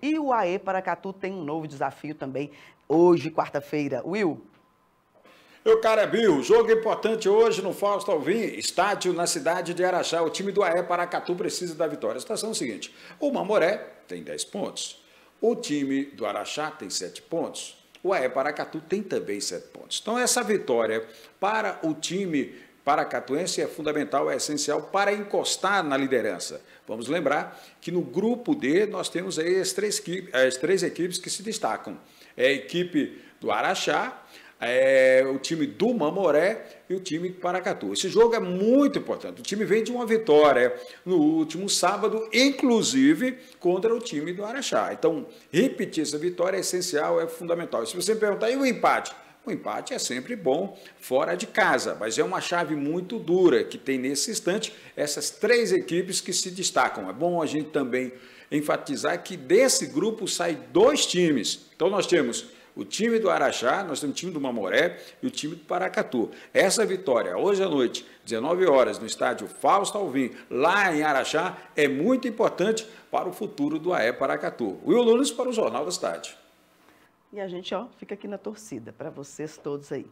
E o AE Paracatu tem um novo desafio também hoje, quarta-feira. Will? Meu cara é Bill, jogo importante hoje no Fausto Alvim, estádio na cidade de Araxá. O time do AE Paracatu precisa da vitória. A situação é a seguinte, o Mamoré tem 10 pontos, o time do Araxá tem 7 pontos, o AE Paracatu tem também 7 pontos. Então essa vitória para o time paracatuense é fundamental, é essencial para encostar na liderança. Vamos lembrar que no grupo D nós temos aí as três, as três equipes que se destacam. É a equipe do Araxá, é o time do Mamoré e o time do Paracatu. Esse jogo é muito importante. O time vem de uma vitória no último sábado, inclusive contra o time do Araxá. Então, repetir essa vitória é essencial, é fundamental. E se você me perguntar, e o empate? O empate é sempre bom fora de casa, mas é uma chave muito dura que tem nesse instante essas três equipes que se destacam. É bom a gente também enfatizar que desse grupo saem dois times. Então nós temos o time do Araxá, nós temos o time do Mamoré e o time do Paracatu. Essa vitória, hoje à noite, 19 horas, no estádio Fausto Alvim, lá em Araxá, é muito importante para o futuro do AE Paracatu. Will Lunes para o Jornal da Cidade. E a gente ó, fica aqui na torcida para vocês todos aí.